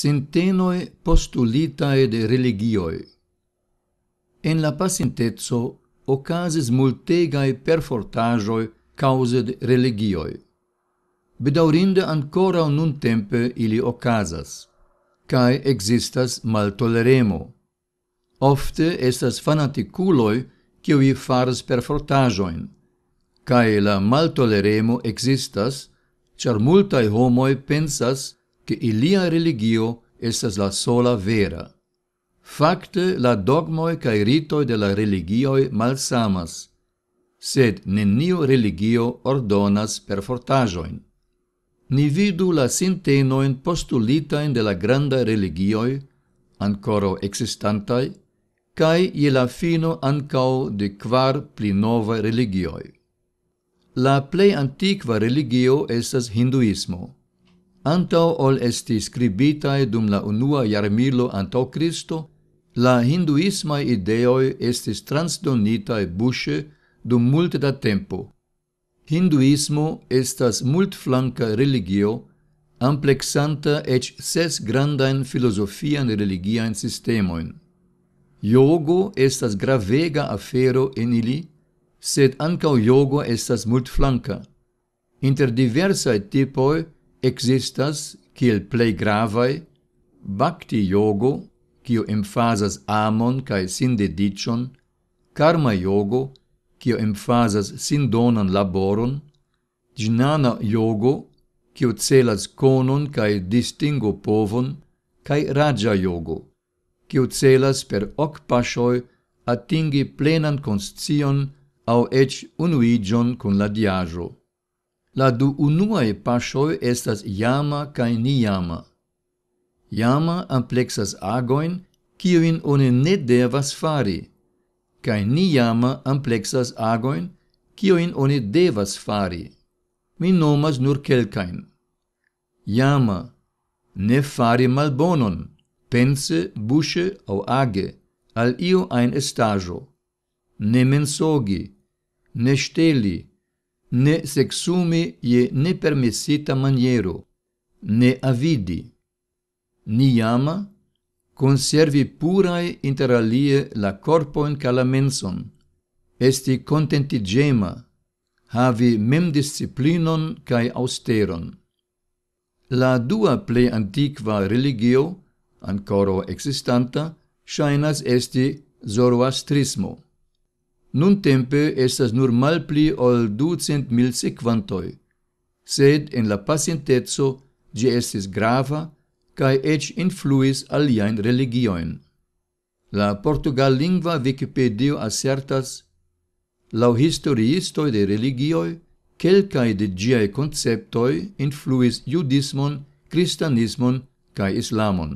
Sintenoi postulitae de religioi. En la pacientezzo ocasis multegae perfortagioi cause de religioi. Bedaurinde ancora un tempe ili ocasas, cae existas mal toleremo. Ofte estas fanaticuloi cioi fars perfortagioin, cae la mal toleremo existas, char multae homoi pensas che ilia religio estas la sola vera. Facte, la dogmoi cae ritoj de la religioj malsamas, sed nenio religio ordonas per fortajoin. Ni vidu la sintenoin postulitain de la granda religioi, ancoro existantai, cae ie la fino ancao de quar pli nova religioi. La plei antiqua religio esas hinduismo. Anto ol esti scribitae dum la unua jarmilo anto Cristo, la hinduisma ideoi estis transdonitae e buche dum multe da tempo. Hinduismo estas multflanca religio, amplexanta ec ses grandain filosofian religian systemoin. Yogo estas gravega afero en ili, sed ancau yogo estas multflanca. Inter diversae tipoi, existas kiel plei gravae bhakti yogo, kio emphasas amon cae sin dedicion, karma yogo, kio emphasas sin donan laboron, jnana yogo, kio celas conon cae distingo povon, cae raja yogo, kio celas per hoc pasoi atingi plenan konscion au ec unuigion con la diajo. La du unuae pasioi estas jama kai niyama. Yama amplexas agoin, kiwin one ne devas fari. Kai niyama amplexas agoin, kioin one devas fari. Mi nomas nur kelkain. Yama, ne fari mal bonon, pense, busche au age, al iu ein estajo. Ne mensogi, ne steli, ne steli ne sexumi je ne permissita maniero, ne avidi, ni ama, conservi purae inter alie la corpoen ca la menson, esti contentigema, havi mem disciplinon cae austeron. La dua ple antiqua religio, ancora existanta, shainas esti zoroastrismo. Nun tempe estas nur mal pli ol ducent mil sequantoi, sed en la pacientezo gi estis grava, cae ec influis aliaen religioen. La portugal lingua Wikipedia assertas, lau historiistoi de religioi, quelcae de giae conceptoi influis judismon, cristianismon, cae islamon.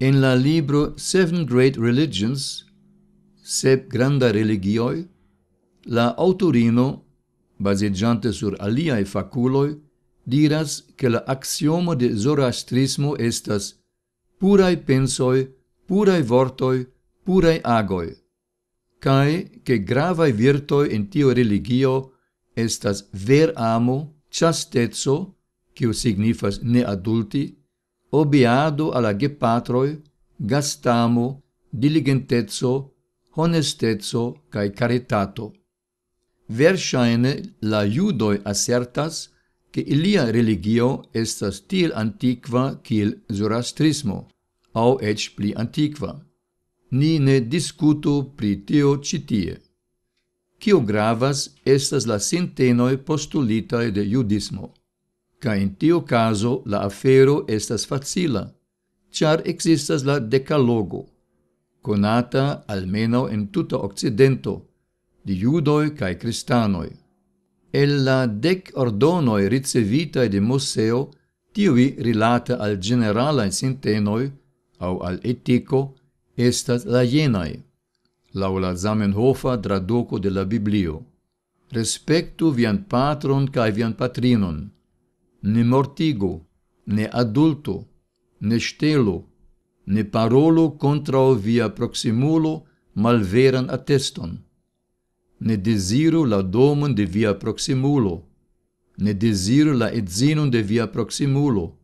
En la libro Seven Great Religions, sep granda religioi, la autorino, basigiante sur aliae faculoi, diras che la axioma de Zoroastrismo estas purae pensoi, purae vortoi, purae agoi, cae che gravae virtoi in tio religio estas ver amo, chastezo, quio signifas ne adulti, obiado alla gepatroi, gastamo, diligentezo, honestezzo cae caritato. Versaene la judoi assertas che ilia religio estas til antiqua cil zorastrismo, au ec pli antiqua. Ni ne discuto pri teo citie. Cio gravas estas la SINTENOI postulitae de judismo, ca in TIO caso la afero estas facila, char existas la decalogo, conata almeno in tuta occidento, di judoi cae cristanoi. El la dec ordonoi ricevitae de museo, tivi relata al generalae sintenoi, au al etico, estat la la laula Zamenhofa traduco de la Biblio. Respectu vian patron cae vian patrinon, ne mortigo, ne adulto, ne stelo, ne parolu contra via proximulo malveran atteston. Ne desiru la domon de via proximulo, ne desiru la etzinum de via proximulo,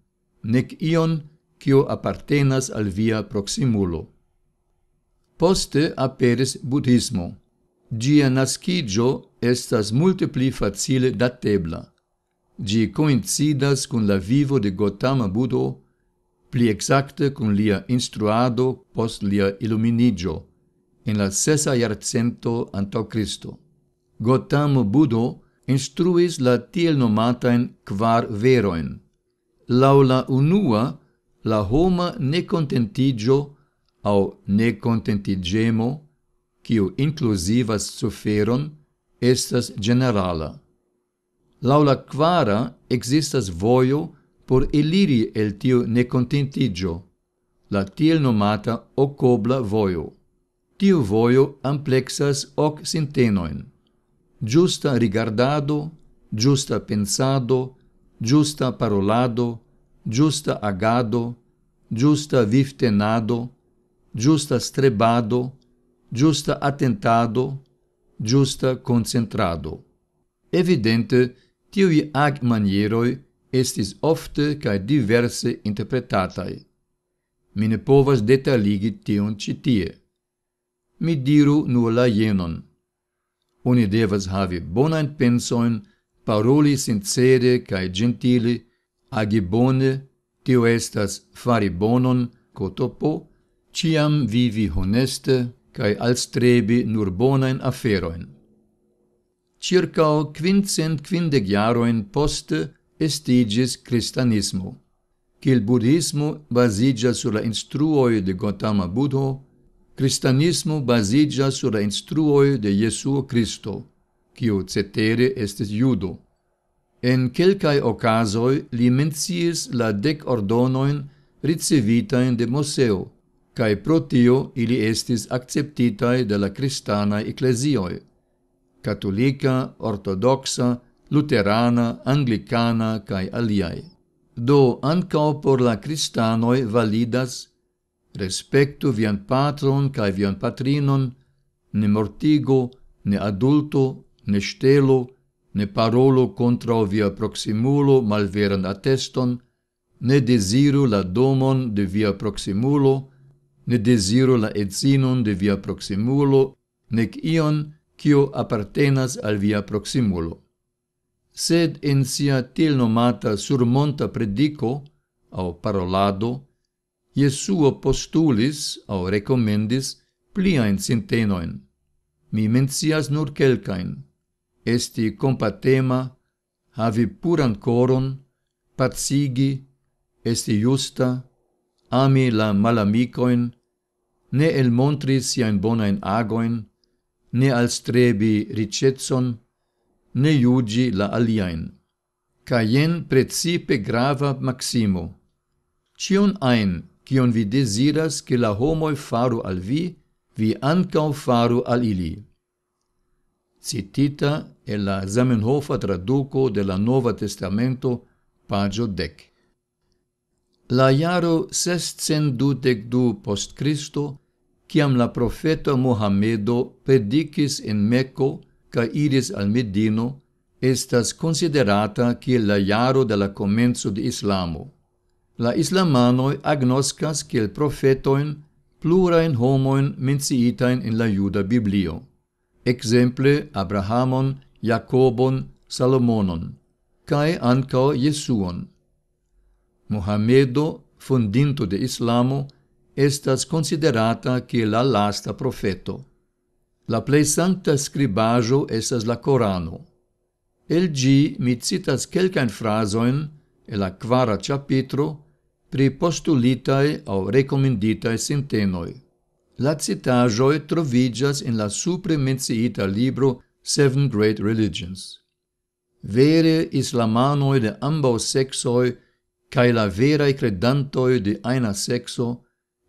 nec ion quo appartenas al via proximulo. Poste aperis buddhismo. Gia naskijo estas multe pli facile datebla. Gi coincidas con la vivo de Gotama Budo, pli exacte cum lia instruado post lia illuminigio, in la sesa iarcento anto Christo. Gotam Budo instruis la tiel nomataen quar veroin. Lau la unua, la homa necontentigio au necontentigemo, quiu inclusivas suferon, estas generala. Lau la quara existas voio, por eliri el tiu necontentigio, la tiel nomata ocobla voio. Tiu voio amplexas hoc sintenoin. Giusta rigardado, giusta pensado, giusta parolado, giusta agado, giusta viftenado, giusta strebado, giusta attentado, giusta concentrado. Evidente, tiui ag manieroi estis ofte cae diverse interpretatae. Mi ne povas detaligi tion citie. Mi diru nu la jenon. Oni devas havi bonan pensoin, paroli sincere cae gentili, agi bone, tio estas fari bonon, cotopo, ciam vivi honeste, cae alstrebi nur bonain aferoin. Circao quincent quindec jaroin poste, estigis cristianismo. Cil buddhismo basigia sur la instruoi de Gotama Buddha, cristianismo basigia sur la instruoi de Jesuo Christo, quio cetere estes judo. En quelcae ocasoi li mencies la dec ordonoin in de Moseo, cae protio ili estis acceptitae de la cristanae ecclesioi. Catolica, ortodoxa, luterana, anglicana kai aliae. Do ancao por la cristanoi validas respectu vian patron kai vian patrinon, ne mortigo, ne adulto, ne stelo, ne parolo contra via proximulo malveran atteston, ne desiru la domon de via proximulo, ne desiru la etzinon de via proximulo, nec ion, quio appartenas al via proximulo sed in sia tel nomata surmonta predico, au parolado, Iesuo postulis, au recomendis pliaen sintenoin. Mi mencias nur kelkain. Esti compatema, havi puran coron, patsigi, esti justa, ami la malamicoin, ne montris sian bona in agoin, ne alstrebi ricetson, ne iugi la aliaen. Ca jen precipe grava maximo. Cion ein, cion vi desiras che la homoi faru al vi, vi ancau faru al ili. Citita e la Zamenhofa traduco de la Nova Testamento, pagio dec. La iaro 622 post Christo, ciam la profeta Mohamedo predicis in meco ca iris al Medino, estas considerata kiel la jaro de la comenzo de Islamo. La islamanoi agnoscas kiel profetoin plurain homoin menciitain in la juda biblio. Exemple Abrahamon, Jacobon, Salomonon, cae ancao Jesuon. Mohamedo, fundinto de Islamo, estas considerata kiel la lasta profeto. La plei sancta scribajo esas la Corano. El gi mi citas quelcan frasoem, e la quara chapitro, pri postulitae au recomenditae sintenoi. La citajoi trovigas in la supre menciita libro Seven Great Religions. Vere islamanoi de ambau sexoi, cae la verae credantoi de aina sexo,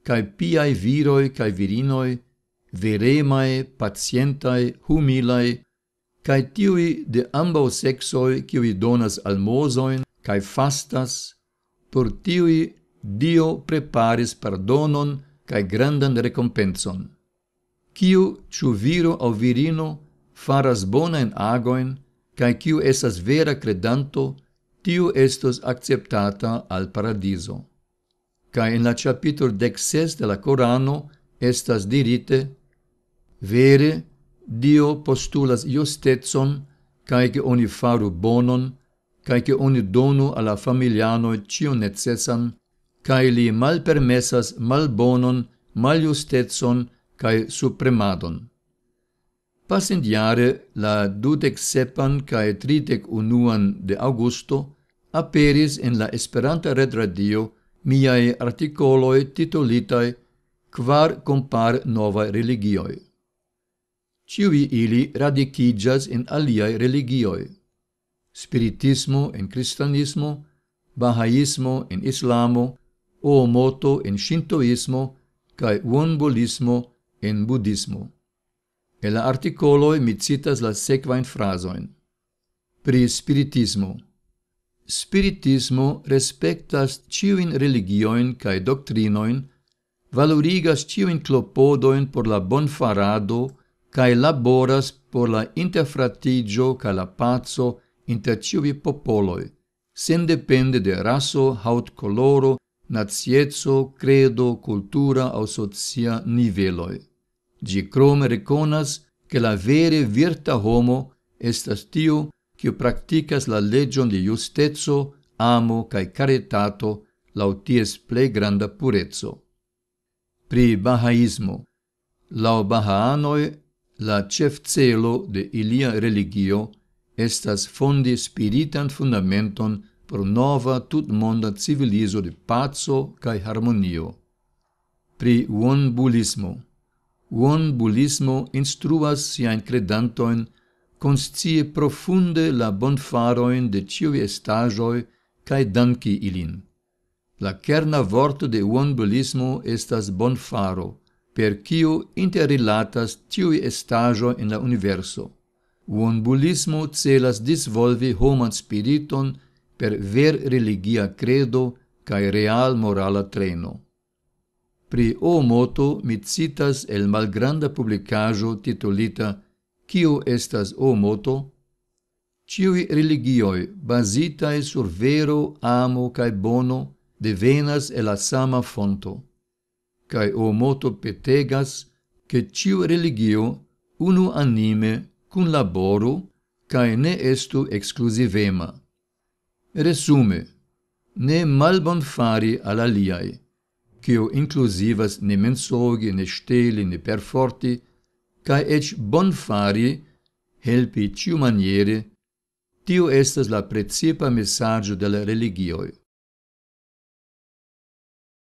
cae piae viroi cae virinoi, veremae, patientae, humilae, cae tiui de ambau sexoi cui donas almozoin, cae fastas, por tiui Dio preparis pardonon cae grandan recompenson. Ciu, ciu viro au virino, faras bona in agoin, cae ciu esas vera credanto, tiu estos acceptata al paradiso. Cae in la chapitur dexes de la Corano, estas dirite, vere dio postulas justetson kai ke oni faru bonon kai ke oni donu ala familiano cio necessan kai li malpermesas malbonon maljustetson kai supremadon Pasint iare la 27an cae 31an de augusto aperis in la Esperanta Red Radio miae articoloi titolitai Quar compar nova religioi ciui ili radicigas in aliae religioi. Spiritismo in cristianismo, Bahaismo in islamo, Oomoto in shintoismo, cae Wonbolismo in buddismo. E la articoloi mi citas la sequain frasoin. Pri spiritismo. Spiritismo respectas ciuin religioin cae doctrinoin, valorigas ciuin clopodoin por la bonfarado, farado, cae laboras por la interfratigio cae la pazzo inter ciuvi popoloi, sen depende de raso, haut coloro, nazietzo, credo, cultura au socia niveloi. Gi crome reconas che la vere virta homo estas tio quio practicas la legion di justezo, amo cae caritato lauties plei granda purezzo. Pri Bahaismo Lau Bahaanoi la cef celo de ilia religio estas fondi spiritan fundamenton por nova tutmonda civilizo de pazo cae harmonio. Pri uon bulismo. Uon bulismo instruas siain credantoin conscie profunde la bonfaroin de tiu estagioi cae danci ilin. La kerna vorto de uon bulismo estas bonfaro – per quo interrilatas tiui estajo in la universo. Un bulismo celas disvolvi homan spiriton per ver religia credo cae real morala treno. Pri o moto mi citas el malgranda publicajo titulita Cio estas o moto? Ciui religioi e sur vero, amo cae bono devenas el la sama fonto cae o moto petegas che ciu religio unu anime cun laboru cae ne estu exclusivema. Resume, ne malbon fari al aliae, cio inclusivas ne mensogi, ne steli, ne perforti, cae ec bon fari, helpi ciu maniere, tio estas la precipa messaggio della religioi.